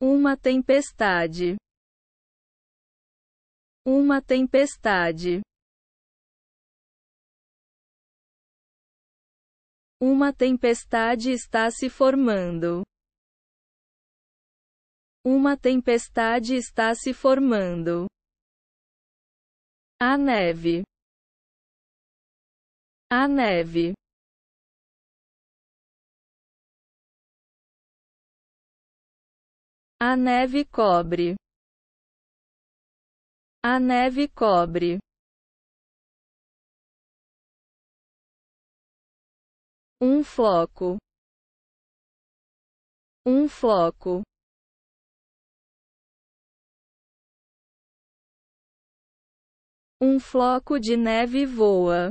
Uma tempestade. Uma tempestade. Uma tempestade está se formando. Uma tempestade está se formando. A neve. A neve. A neve cobre. A neve cobre. Um floco. Um floco. Um floco de neve voa.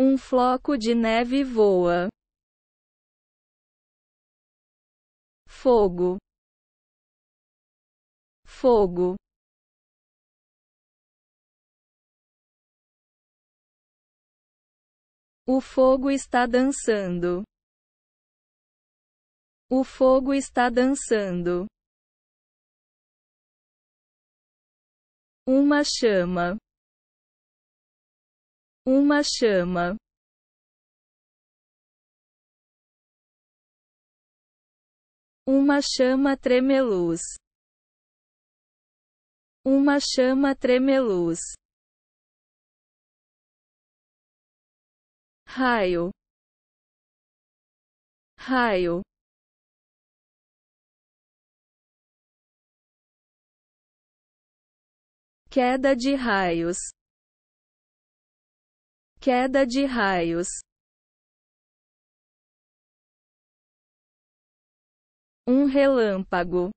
Um floco de neve voa. fogo, fogo. O fogo está dançando. O fogo está dançando. Uma chama. Uma chama. Uma chama tremeluz. Uma chama tremeluz. Raio. Raio. Queda de raios. Queda de raios. Um relâmpago.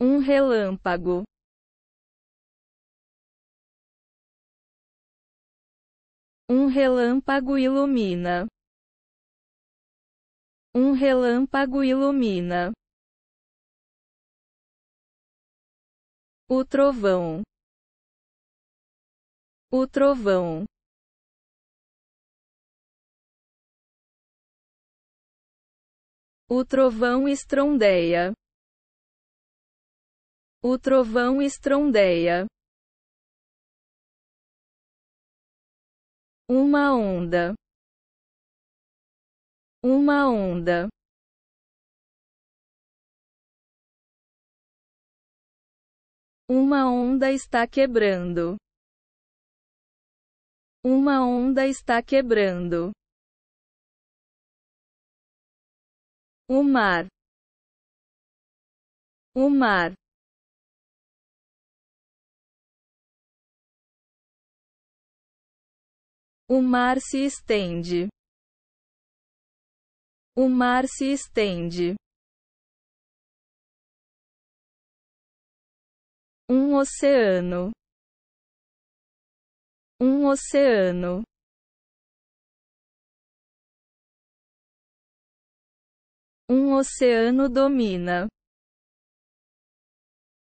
Um relâmpago. Um relâmpago ilumina. Um relâmpago ilumina. O trovão. O trovão. O trovão estrondeia. O trovão estrondeia. Uma onda. Uma onda. Uma onda está quebrando. Uma onda está quebrando. o mar, o mar, o mar se estende, o mar se estende. Um oceano, um oceano. Um oceano domina.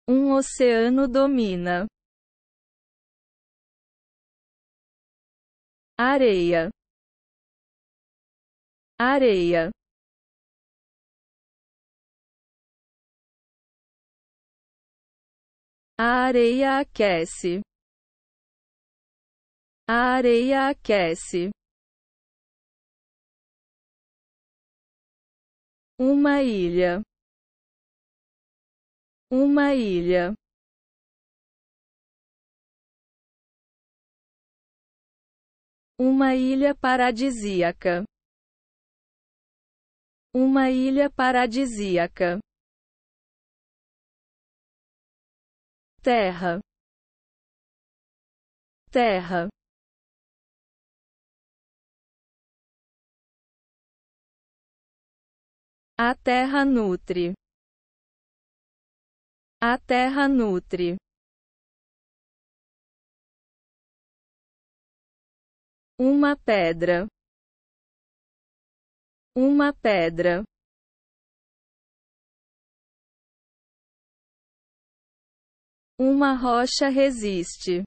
Um oceano domina. Areia. Areia. A areia aquece. A areia aquece. Uma ilha. Uma ilha. Uma ilha paradisíaca. Uma ilha paradisíaca. Terra. Terra. A terra nutre. A terra nutre. Uma pedra. Uma pedra. Uma rocha resiste.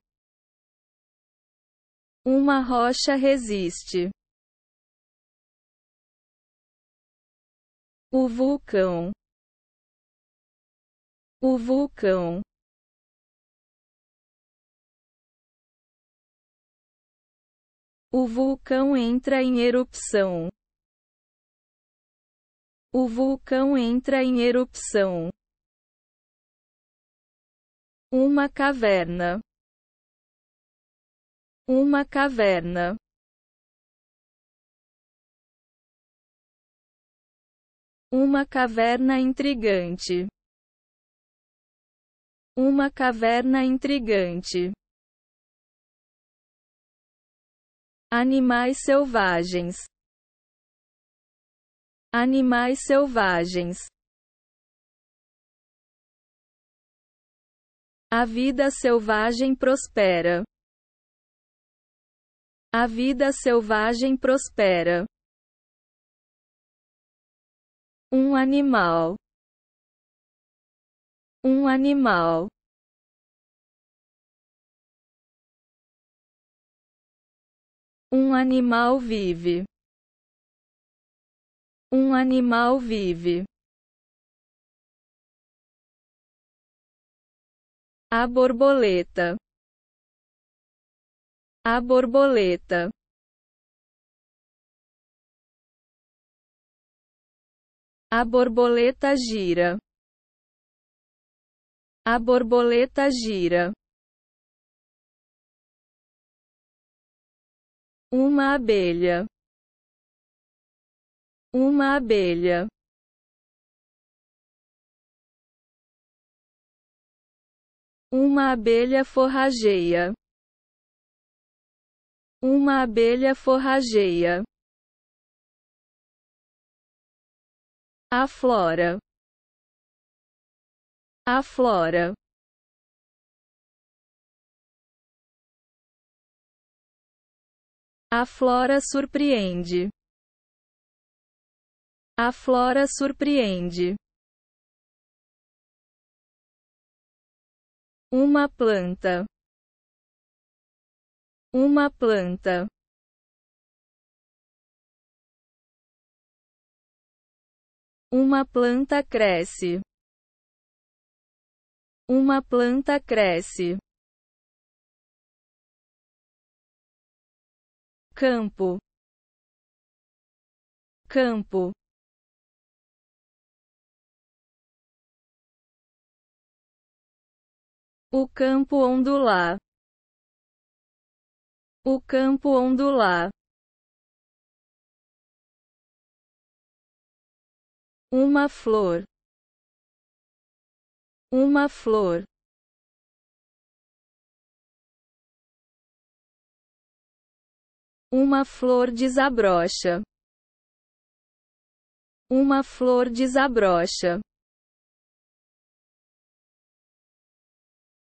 Uma rocha resiste. O vulcão. O vulcão. O vulcão entra em erupção. O vulcão entra em erupção. Uma caverna. Uma caverna. Uma caverna intrigante. Uma caverna intrigante. Animais selvagens. Animais selvagens. A vida selvagem prospera. A vida selvagem prospera. Um animal. Um animal. Um animal vive. Um animal vive. A borboleta. A borboleta. A borboleta gira. A borboleta gira. Uma abelha. Uma abelha. Uma abelha forrageia. Uma abelha forrageia. a flora, a flora. A flora surpreende. A flora surpreende. Uma planta. Uma planta. Uma planta cresce. Uma planta cresce. Campo. Campo. O campo ondular. O campo ondular. uma flor, uma flor. Uma flor desabrocha. Uma flor desabrocha.